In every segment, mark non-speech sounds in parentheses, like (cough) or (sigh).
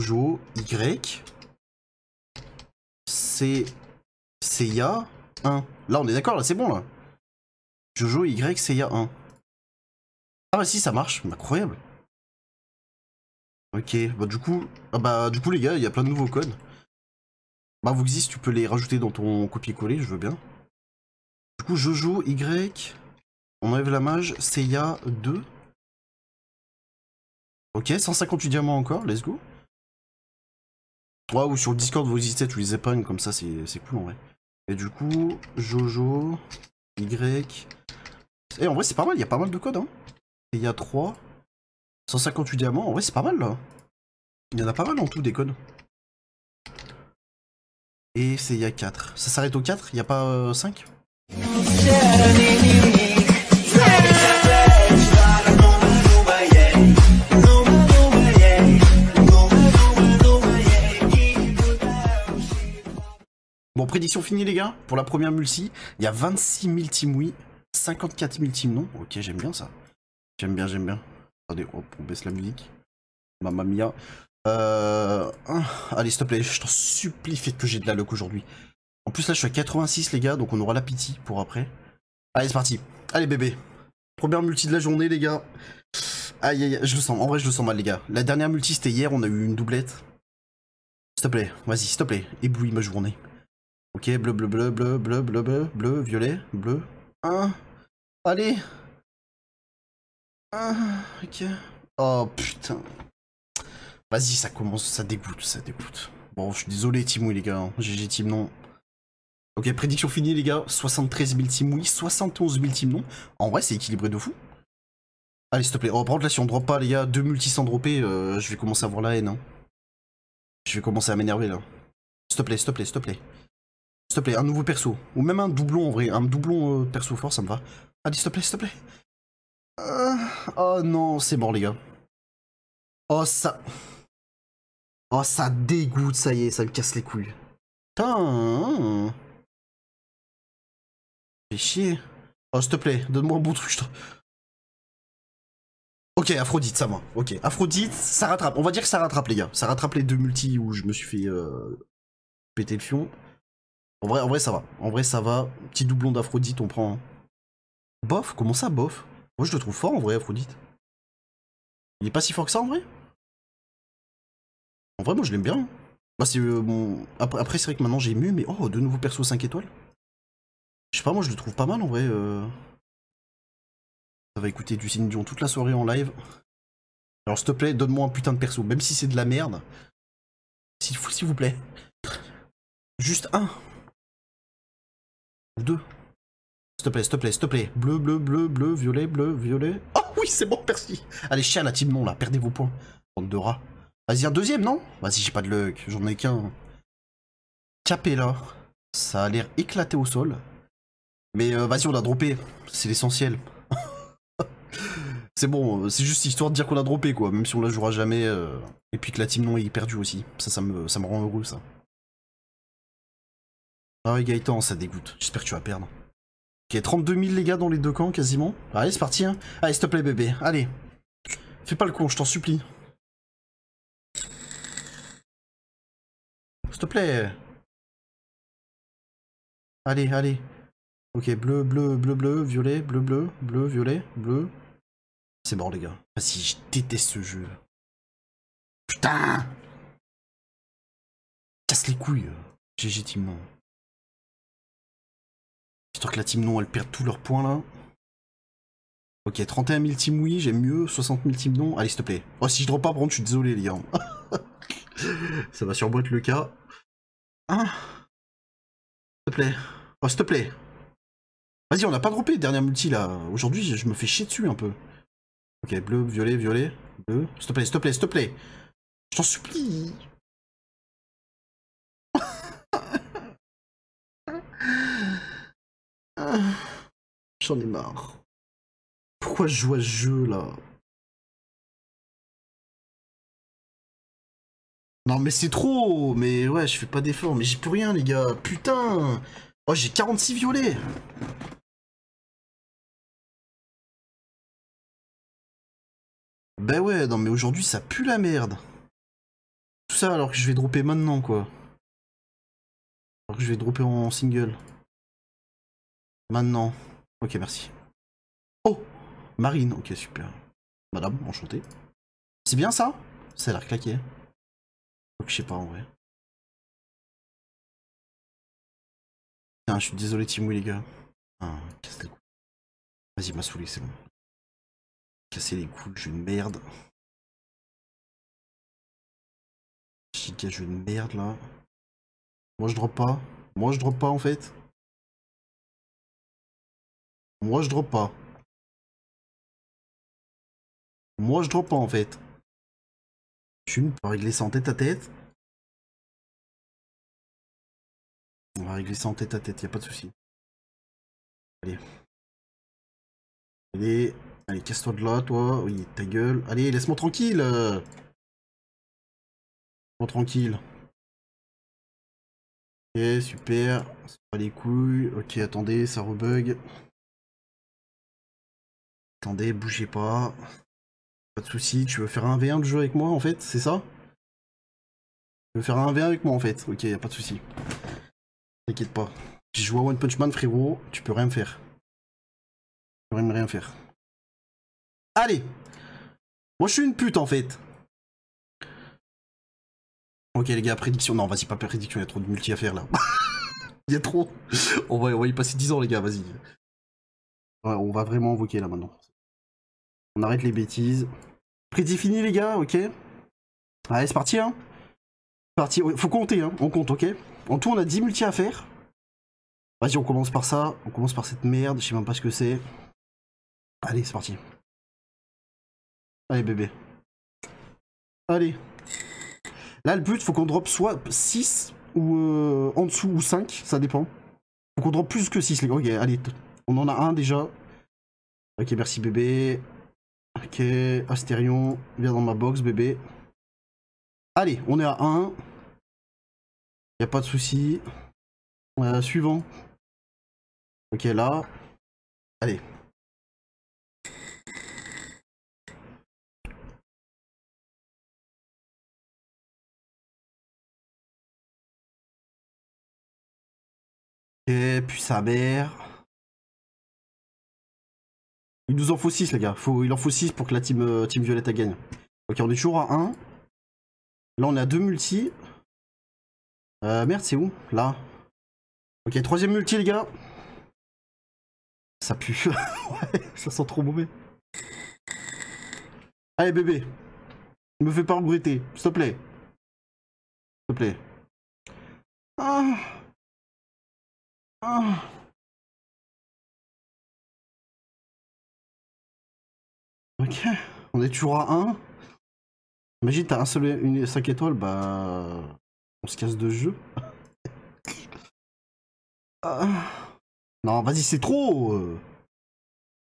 Jojo, Y, C, Seiya, 1. Là, on est d'accord, là, c'est bon, là. Jojo, Y, Seiya, 1. Ah bah si, ça marche, incroyable. Ok, bah du coup, ah, bah du coup les gars, il y a plein de nouveaux codes. Bah vous existe, tu peux les rajouter dans ton copier-coller, je veux bien. Du coup, Jojo, Y, on enlève la mage, Seiya, 2. Ok, 158 diamants encore, let's go. Ouais, ou sur le Discord, vous hésitez, tu les épingles, comme ça, c'est cool en vrai. Et du coup, Jojo, Y. Et eh, en vrai, c'est pas mal, il y a pas mal de codes Hein. il y a 3. 158 diamants, en vrai, c'est pas mal là. Il y en a pas mal en tout des codes. Et c'est il y a 4. Ça s'arrête au 4, il n'y a pas 5 euh, Bon, prédiction finie, les gars. Pour la première multi, il y a 26 000 teams oui, 54 000 teams non. Ok, j'aime bien ça. J'aime bien, j'aime bien. Attendez, hop, on baisse la musique. Mamma mia. Euh, ah, allez, s'il te je t'en supplie, faites que j'ai de la luck aujourd'hui. En plus, là, je suis à 86, les gars, donc on aura la pitié pour après. Allez, c'est parti. Allez, bébé. Première multi de la journée, les gars. Aïe, aïe, aïe, je le sens. En vrai, je le sens mal, les gars. La dernière multi, c'était hier, on a eu une doublette. S'il te plaît, vas-y, s'il te plaît, ma journée. Ok, bleu, bleu, bleu, bleu, bleu, bleu, bleu, bleu, violet, bleu. Un. Allez Ok. Oh putain. Vas-y, ça commence, ça dégoûte, ça dégoûte. Bon, je suis désolé, Timouille, les gars. GG hein. Team, non. Ok, prédiction finie, les gars. 73 000 team oui, 71 000 Tim non. En vrai, c'est équilibré de fou. Allez, s'il te plaît. Oh, par contre, là, si on drop pas, les gars, deux multis sans dropper, euh, je vais commencer à avoir la haine. Hein. Je vais commencer à m'énerver, là. S'il te plaît, s'il te plaît, s'il te plaît. S'il te plaît, un nouveau perso. Ou même un doublon en vrai. Un doublon euh, perso fort, ça me va. Ah, s'il te plaît, s'il te plaît. Euh, oh non, c'est mort, les gars. Oh, ça. Oh, ça dégoûte, ça y est, ça me casse les couilles. Putain. Hein. Fais chier. Oh, s'il te plaît, donne-moi un bon truc. Ok, Aphrodite, ça va. Ok, Aphrodite, ça rattrape. On va dire que ça rattrape, les gars. Ça rattrape les deux multis où je me suis fait euh, péter le fion. En vrai, en vrai, ça va. En vrai, ça va. Petit doublon d'Aphrodite, on prend. Hein. Bof Comment ça, bof Moi, je le trouve fort, en vrai, Aphrodite. Il est pas si fort que ça, en vrai En vrai, moi, je l'aime bien. Bah, c'est bon... Euh, après, après c'est vrai que maintenant, j'ai mieux. mais oh, de nouveaux persos 5 étoiles. Je sais pas, moi, je le trouve pas mal, en vrai. Euh... Ça va écouter du Céline Dion toute la soirée en live. Alors, s'il te plaît, donne-moi un putain de perso, même si c'est de la merde. S'il vous plaît. Juste un. Deux. S'il te plaît, s'il te plaît, s'il te plaît. Bleu, bleu, bleu, bleu, violet, bleu, violet. Oh oui, c'est bon, merci. Allez, chien la team, non, là, perdez vos points. Bande de rats. Vas-y, un deuxième, non Vas-y, j'ai pas de luck, j'en ai qu'un. là. Ça a l'air éclaté au sol. Mais euh, vas-y, on l'a droppé. C'est l'essentiel. (laughs) c'est bon, euh, c'est juste histoire de dire qu'on l'a droppé, quoi. Même si on la jouera jamais. Euh, et puis que la team non est perdue aussi. Ça, ça me, ça me rend heureux, ça. Ah oui Gaïtan, ça dégoûte. J'espère que tu vas perdre. Ok, 32 000 les gars dans les deux camps quasiment. Allez, c'est parti. Hein. Allez, s'il te plaît bébé. Allez. Fais pas le con, je t'en supplie. S'il te plaît. Allez, allez. Ok, bleu, bleu, bleu, bleu, violet, bleu, bleu, bleu, violet, bleu. C'est mort les gars. Vas-y, ah je déteste ce jeu. Putain Casse les couilles. Légitimement. Euh, Histoire que la team non, elle perd tous leurs points là. Ok, 31 000 team oui, j'aime mieux. 60 000 team non. Allez, s'il te plaît. Oh, si je drop pas, par contre, je suis désolé, les gars. (laughs) Ça va être le cas. Hein S'il te plaît. Oh, s'il te plaît. Vas-y, on n'a pas droppé, dernière multi là. Aujourd'hui, je me fais chier dessus un peu. Ok, bleu, violet, violet, bleu. S'il te plaît, s'il te plaît, s'il te plaît. Je t'en supplie. J'en ai marre. Pourquoi je joue à ce jeu là Non mais c'est trop Mais ouais, je fais pas d'efforts. mais j'ai plus rien les gars, putain Oh j'ai 46 violets Ben ouais, non mais aujourd'hui ça pue la merde Tout ça alors que je vais dropper maintenant quoi. Alors que je vais dropper en single. Maintenant. Ok, merci. Oh Marine, ok, super. Madame, enchantée. C'est bien ça Ça a l'air claqué. je sais pas en vrai. Tiens, je suis désolé, Timou, les gars. Ah, Vas-y, m'a c'est bon. Casser les couilles, je une merde. Giga jeu une merde là. Moi je drop pas. Moi je drop pas en fait. Moi, je drop pas. Moi, je drop pas, en fait. Tu peux régler ça en tête à tête. On va régler ça en tête à tête, y a pas de souci. Allez. Allez, allez, casse-toi de là, toi. Oui, ta gueule. Allez, laisse-moi tranquille. Laisse-moi tranquille. Ok, super. c'est pas les couilles. Ok, attendez, ça rebug. Attendez, bougez pas. Pas de souci. Tu veux faire un V1 de jeu avec moi en fait, c'est ça Tu veux faire un V1 avec moi en fait Ok, y a pas de souci. T'inquiète pas. J'ai joué à One Punch Man frérot, tu peux rien faire. Tu peux rien faire. Allez Moi je suis une pute en fait Ok les gars, prédiction. Non, vas-y, pas prédiction, il y a trop de multi à faire là. (laughs) Il y a trop. On va, y passer 10 ans les gars, vas-y. on va vraiment invoquer là maintenant. On arrête les bêtises. Prédéfini les gars, ok Allez, c'est parti, hein Parti, faut compter, hein, on compte, ok En tout, on a 10 multi à faire. Vas-y, on commence par ça, on commence par cette merde, je sais même pas ce que c'est. Allez, c'est parti. Allez, bébé. Allez. Là, le but, faut qu'on drop soit 6 ou euh, en dessous ou 5, ça dépend. Faut qu'on drop plus que 6, les gars. Ok, allez, on en a un déjà. Ok, merci bébé. Ok, Astérion, viens dans ma box, bébé. Allez, on est à 1. Y a pas de souci. Euh, suivant. Ok, là. Allez. Et puis sa mère. Il nous en faut 6 les gars, il en faut 6 pour que la team, euh, team Violette gagne. Ok on est toujours à 1. Là on est à 2 multi. Euh, merde c'est où Là. Ok troisième multi les gars. Ça pue. (laughs) ouais, ça sent trop mauvais. Allez bébé. Ne Me fais pas regretter, s'il te plaît. S'il te plaît. Ah. Ah. Ok, on est toujours à 1. Imagine, t'as un seul, une 5 étoiles, bah. On se casse de jeu. (laughs) Ah. Non, vas-y, c'est trop euh.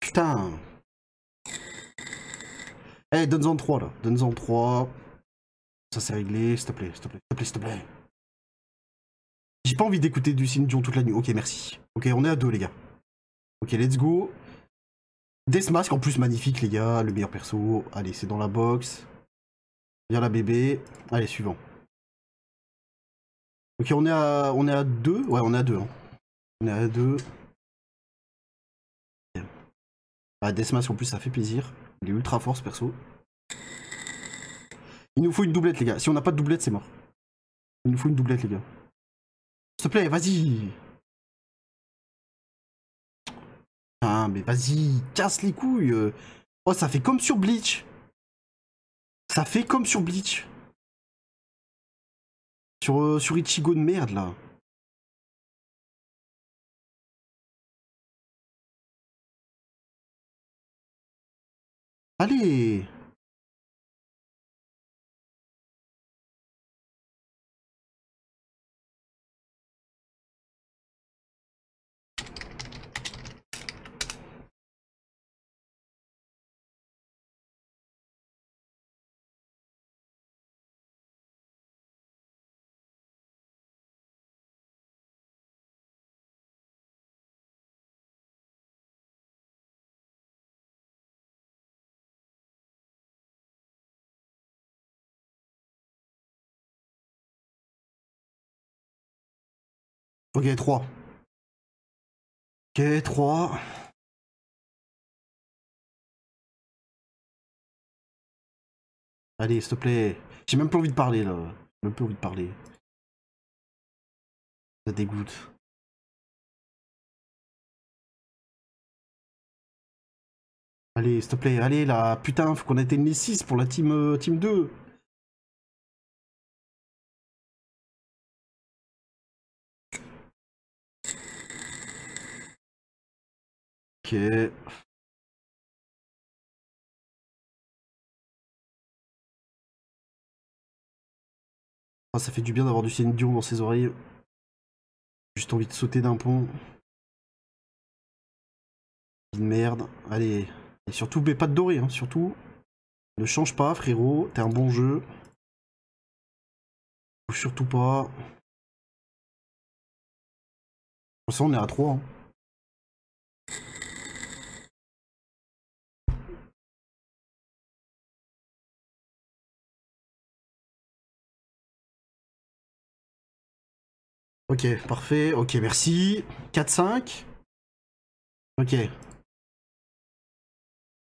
Putain Eh, hey, donne-en 3 là, donne-en 3. Ça c'est réglé, s'il te plaît, s'il te plaît, s'il te plaît, s'il te plaît. J'ai pas envie d'écouter du Sinjon toute la nuit. Ok, merci. Ok, on est à 2 les gars. Ok, let's go. Death en plus magnifique les gars, le meilleur perso. Allez, c'est dans la box. Viens la bébé. Allez, suivant. Ok, on est à on est à deux Ouais, on est à 2. Hein. On est à 2. Ah, en plus ça fait plaisir. Il est ultra fort ce perso. Il nous faut une doublette les gars. Si on n'a pas de doublette, c'est mort. Il nous faut une doublette les gars. S'il te plaît, vas-y mais vas-y, casse les couilles. Euh. Oh, ça fait comme sur Bleach. Ça fait comme sur Bleach. Sur, euh, sur Ichigo de merde, là. Allez Ok, 3. Ok, 3. Allez, s'il te plaît. J'ai même pas envie de parler là. J'ai même plus envie de parler. Ça dégoûte. Allez, s'il te plaît, allez là, putain, faut qu'on ait atteigne les 6 pour la team, euh, team 2. Ah, ça fait du bien d'avoir du Céline Dion dans ses oreilles. Juste envie de sauter d'un pont. Une merde. Allez. Et surtout, mais pas de doré, hein. surtout. Ne change pas, frérot. T'es un bon jeu. Ou surtout pas. ça, on est à 3. Ok, parfait. Ok, merci. 4-5. Ok.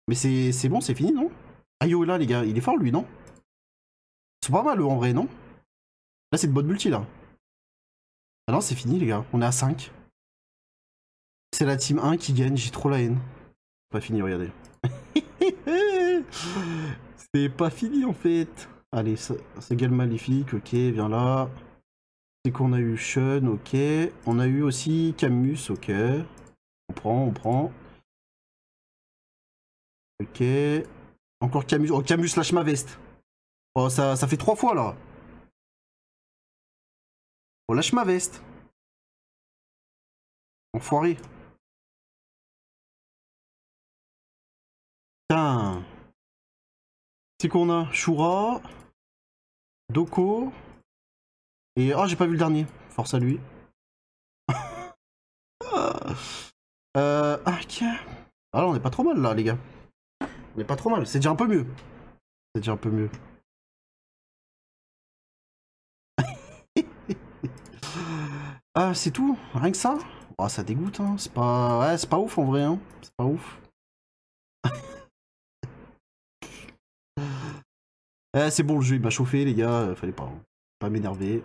Mais c'est bon, c'est fini, non Ayo ah, là, les gars, il est fort, lui, non C'est pas mal, eux, en vrai, non Là, c'est de bonnes multi, là. Ah non, c'est fini, les gars. On est à 5. C'est la team 1 qui gagne, j'ai trop la haine. Pas fini, regardez. (laughs) c'est pas fini, en fait. Allez, c'est également gagne maléfique, ok, viens là qu'on a eu Sean, ok. On a eu aussi Camus, ok. On prend, on prend. Ok. Encore Camus. Oh, Camus lâche ma veste. Oh, ça, ça fait trois fois là. Oh, lâche ma veste. Enfoiré. Putain. C'est qu'on a Shura, Doko, oh, j'ai pas vu le dernier. Force à lui. (laughs) euh, Ah on est pas trop mal là, les gars. On est pas trop mal. C'est déjà un peu mieux. C'est déjà un peu mieux. (laughs) ah, c'est tout Rien que ça oh, Ça dégoûte, hein. C'est pas... Ouais, pas ouf en vrai, hein. C'est pas ouf. (laughs) eh, c'est bon, le jeu, il m'a chauffé, les gars. Fallait pas, hein. pas m'énerver.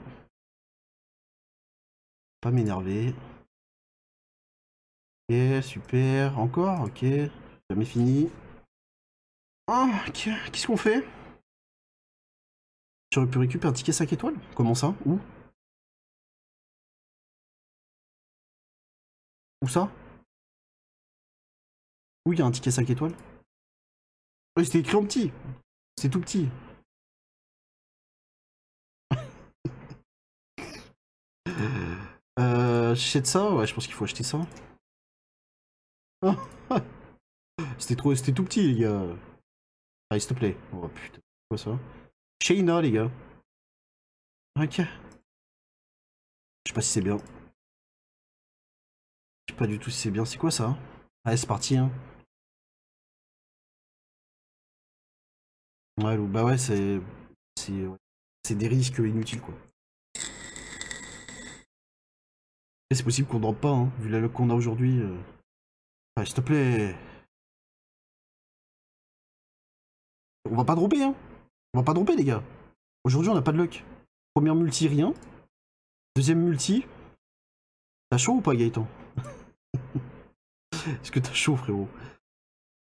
Pas m'énerver. et super. Encore Ok. Jamais fini. Ah, qu'est-ce qu'on fait J'aurais pu récupérer un ticket 5 étoiles Comment ça Où Où ça Où il y a un ticket 5 étoiles oh, c'était écrit en petit. C'est tout petit. achète ça Ouais, je pense qu'il faut acheter ça. (laughs) c'était trop, c'était tout petit, les gars. Allez, s'il te plaît. Oh putain, quoi ça Shayna, les gars. Ok. Je sais pas si c'est bien. Je sais pas du tout si c'est bien. C'est quoi ça Allez, c'est parti, hein. Ouais, bah ouais, c'est. C'est des risques inutiles, quoi. Eh, c'est possible qu'on drop pas, hein, vu la luck qu'on a aujourd'hui. Euh... s'il te plaît. On va pas dropper, hein. On va pas dropper, les gars. Aujourd'hui, on n'a pas de luck. Première multi, rien. Deuxième multi. T'as chaud ou pas, Gaëtan (laughs) Est-ce que t'as chaud, frérot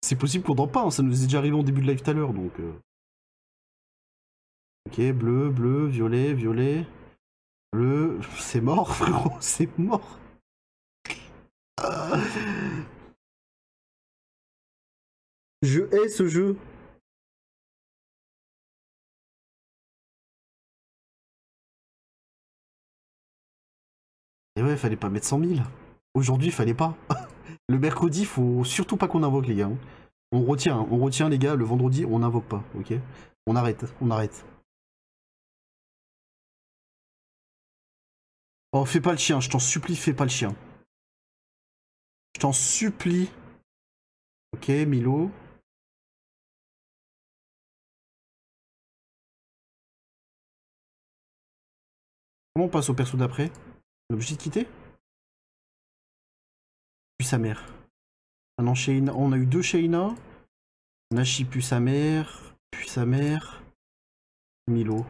C'est possible qu'on droppe pas, hein. ça nous est déjà arrivé au début de live tout à l'heure, donc... Euh. Ok, bleu, bleu, violet, violet. C'est mort, frérot, (laughs) c'est mort. Je hais ce jeu. Et ouais, fallait pas mettre 100 000. Aujourd'hui, fallait pas. (laughs) Le mercredi, faut surtout pas qu'on invoque, les gars. Hein. On retient, on retient, les gars. Le vendredi, on n'invoque pas, ok On arrête, on arrête. Oh, fais pas le chien, je t'en supplie, fais pas le chien. Je t'en supplie. Ok, Milo. Comment on passe au perso d'après On obligé de quitter Puis sa mère. non, On a eu deux Sheina. Nashi puis sa mère. Puis sa mère. Milo.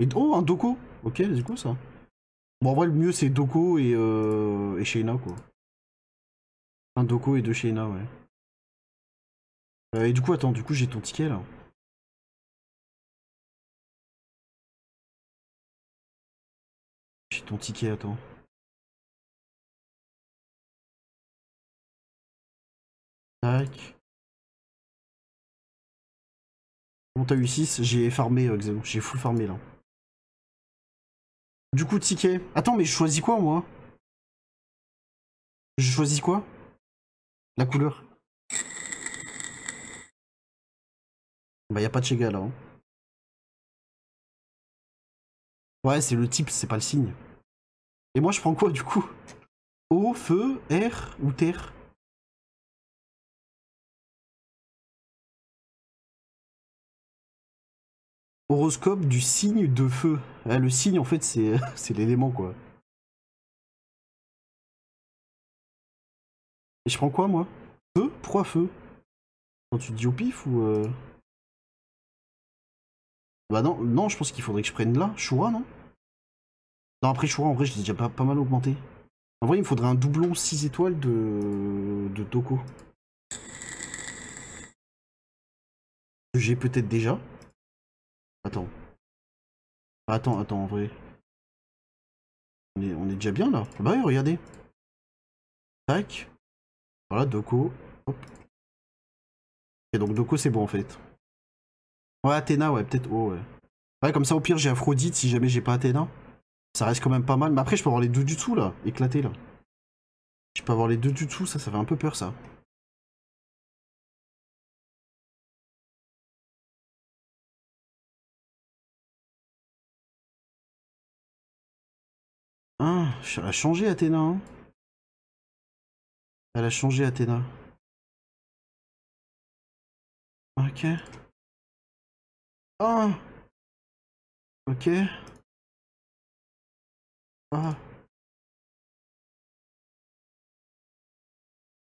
Et oh, un Doko. Ok, c'est go ça. Bon, en vrai, le mieux, c'est Doko et, euh, quoi. Un Doko et deux Shayna, ouais. Euh, et du coup, attends, du coup, j'ai ton ticket, là. J'ai ton ticket, attends. Tac. Bon t'as eu 6 J'ai farmé, euh, J'ai full farmé, là. Du coup, ticket. Attends, mais je choisis quoi, moi Je choisis quoi La couleur. Bah, y a pas de Chega, là. Hein. Ouais, c'est le type, c'est pas le signe. Et moi, je prends quoi, du coup Eau, feu, air ou terre horoscope du signe de feu. Ah, le signe, en fait, (laughs) c'est l'élément, quoi. Et je prends quoi, moi Feu Pourquoi feu Quand tu dis au pif ou... Euh bah non, non, je pense qu'il faudrait que je prenne là. Choura, non Non, après Choura, en vrai, je l'ai déjà pas, mal augmenté. En vrai, il me faudrait un doublon 6 étoiles de... de Doko. j'ai peut-être déjà. Attends. Attends, attends, en vrai. On est, on est déjà bien là. Ah bah oui, regardez. Tac. Voilà, Doko. Hop. Et donc Doko c'est bon en fait. Ouais, Athéna, ouais, peut-être. Oh, ouais. ouais, comme ça au pire j'ai Aphrodite si jamais j'ai pas Athéna. Ça reste quand même pas mal. Mais après je peux avoir les deux du tout là. Éclaté là. Je peux avoir les deux du tout, ça, ça fait un peu peur ça. Ah, elle a changé Athéna. Hein. elle a changé Athéna. Ok. Ah Ok. Ah.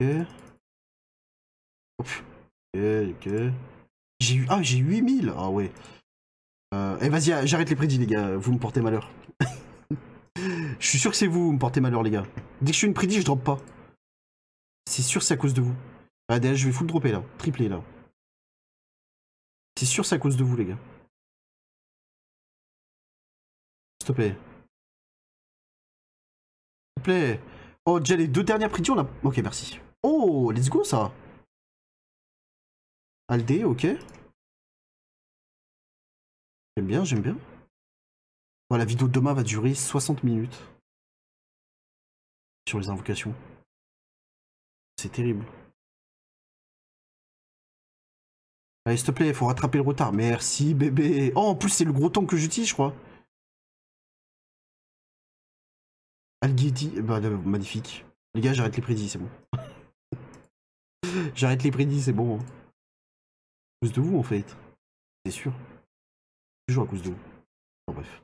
Ok. Ok, J'ai eu... Ah, j'ai 8000 Ah ouais. Euh, eh vas-y, j'arrête les prédits les gars, vous me portez malheur. (laughs) Je suis sûr que c'est vous, vous me portez malheur, les gars. Dès que je suis une prédit, je drop pas. C'est sûr, c'est à cause de vous. Ah, je vais full dropper là, tripler là. C'est sûr, c'est à cause de vous, les gars. S'il te plaît. S'il te plaît. Oh, déjà les deux dernières prédits, on a. Ok, merci. Oh, let's go ça. Aldé, ok. J'aime bien, j'aime bien la vidéo de demain va durer 60 minutes sur les invocations. C'est terrible. Allez, s'il te plaît, il faut rattraper le retard. Merci, bébé. Oh, en plus, c'est le gros temps que j'utilise, je crois. Alghetti, bah, eh ben, euh, magnifique. Les gars, j'arrête les prédits, c'est bon. (laughs) j'arrête les prédits, c'est bon. Hein. À cause de vous, en fait. C'est sûr. Toujours à cause de vous. Bon, bref.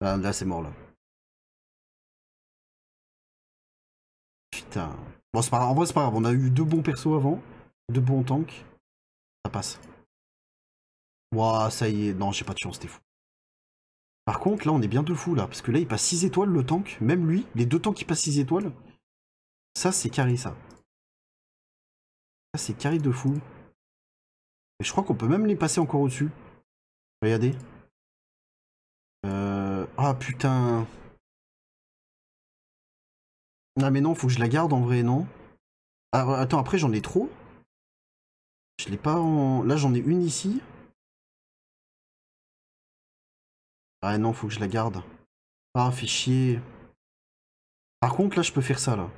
Là, c'est mort là. Putain. Bon, c'est pas grave. En vrai, c'est pas grave. On a eu deux bons persos avant. Deux bons tanks. Ça passe. Ouah, ça y est. Non, j'ai pas de chance, c'était fou. Par contre, là, on est bien de fou, là. Parce que là, il passe 6 étoiles, le tank. Même lui, les deux tanks qui passent 6 étoiles. Ça, c'est carré, ça. Ça, c'est carré de fou. Et je crois qu'on peut même les passer encore au-dessus. Regardez. Euh... Ah putain. Ah mais non, faut que je la garde en vrai, non ah, Attends, après j'en ai trop. Je l'ai pas en... Là j'en ai une ici. Ah non, faut que je la garde. Ah, fait Par contre, là, je peux faire ça, là.